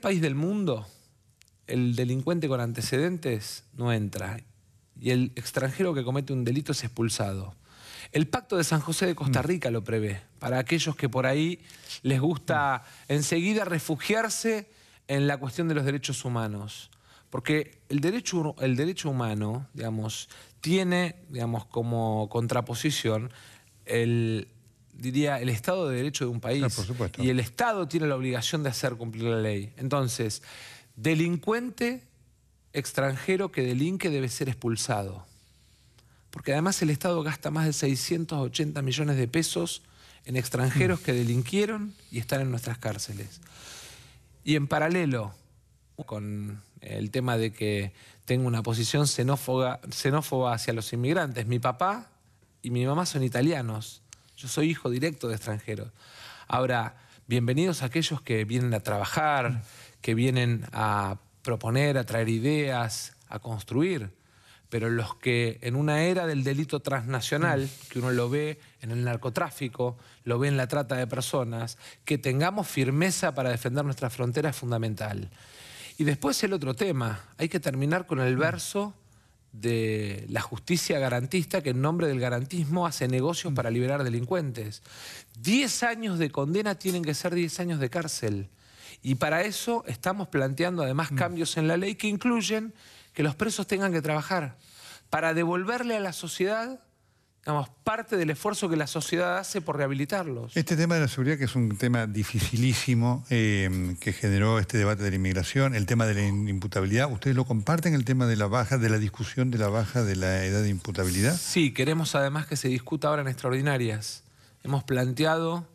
país del mundo el delincuente con antecedentes no entra y el extranjero que comete un delito es expulsado. El pacto de San José de Costa mm. Rica lo prevé, para aquellos que por ahí les gusta mm. enseguida refugiarse en la cuestión de los derechos humanos. Porque el derecho, el derecho humano, digamos, tiene, digamos, como contraposición el, diría, el Estado de Derecho de un país. Ah, y el Estado tiene la obligación de hacer cumplir la ley. Entonces, delincuente extranjero que delinque debe ser expulsado. Porque además el Estado gasta más de 680 millones de pesos en extranjeros mm. que delinquieron y están en nuestras cárceles. Y en paralelo con el tema de que tengo una posición xenófoba hacia los inmigrantes, mi papá y mi mamá son italianos. Yo soy hijo directo de extranjeros. Ahora, bienvenidos a aquellos que vienen a trabajar, que vienen a proponer, a traer ideas, a construir. Pero los que en una era del delito transnacional, que uno lo ve en el narcotráfico, lo ve en la trata de personas, que tengamos firmeza para defender nuestra frontera es fundamental. Y después el otro tema, hay que terminar con el verso de la justicia garantista que en nombre del garantismo hace negocios mm. para liberar delincuentes. Diez años de condena tienen que ser diez años de cárcel. Y para eso estamos planteando además mm. cambios en la ley que incluyen que los presos tengan que trabajar para devolverle a la sociedad digamos, parte del esfuerzo que la sociedad hace por rehabilitarlos. Este tema de la seguridad, que es un tema dificilísimo, em, que generó este debate de la inmigración, el tema de la imputabilidad, ¿ustedes lo comparten el tema de la baja, de la discusión de la baja de la edad de imputabilidad? Sí, queremos además que se discuta ahora en extraordinarias. Hemos planteado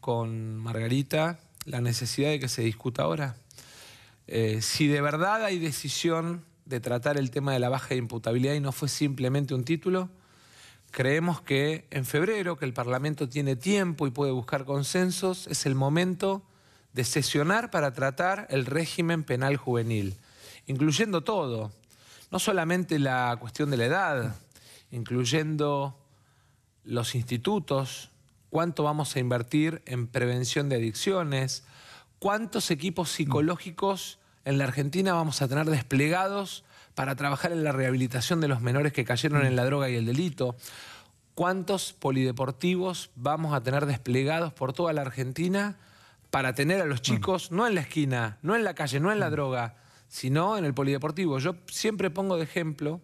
con Margarita la necesidad de que se discuta ahora. Eh, si de verdad hay decisión de tratar el tema de la baja de imputabilidad y no fue simplemente un título, Creemos que en febrero, que el Parlamento tiene tiempo y puede buscar consensos, es el momento de sesionar para tratar el régimen penal juvenil, incluyendo todo, no solamente la cuestión de la edad, incluyendo los institutos, cuánto vamos a invertir en prevención de adicciones, cuántos equipos psicológicos en la Argentina vamos a tener desplegados para trabajar en la rehabilitación de los menores que cayeron en la droga y el delito? ¿Cuántos polideportivos vamos a tener desplegados por toda la Argentina para tener a los chicos no en la esquina, no en la calle, no en la droga, sino en el polideportivo? Yo siempre pongo de ejemplo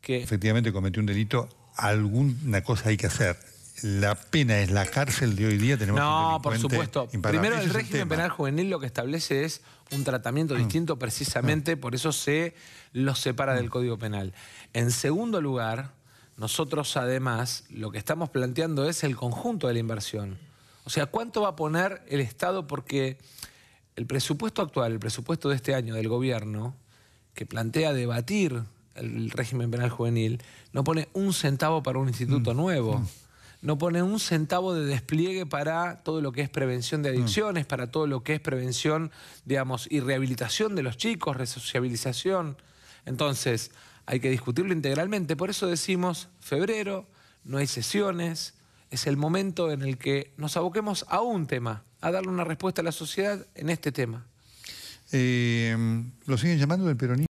que... Efectivamente cometió un delito, alguna cosa hay que hacer la pena es la cárcel de hoy día, tenemos No, por supuesto. Primero, el régimen penal juvenil lo que establece es un tratamiento mm. distinto precisamente, mm. por eso se lo separa del mm. Código Penal. En segundo lugar, nosotros además lo que estamos planteando es el conjunto de la inversión. O sea, ¿cuánto va a poner el Estado? Porque el presupuesto actual, el presupuesto de este año del gobierno, que plantea debatir el régimen penal juvenil, no pone un centavo para un instituto nuevo no pone un centavo de despliegue para todo lo que es prevención de mm. adicciones, para todo lo que es prevención, digamos, y rehabilitación de los chicos, resociabilización. Entonces, hay que discutirlo integralmente. Por eso decimos, febrero, no hay sesiones, es el momento en el que nos aboquemos a un tema, a darle una respuesta a la sociedad en este tema. Eh, ¿Lo siguen llamando el peronismo?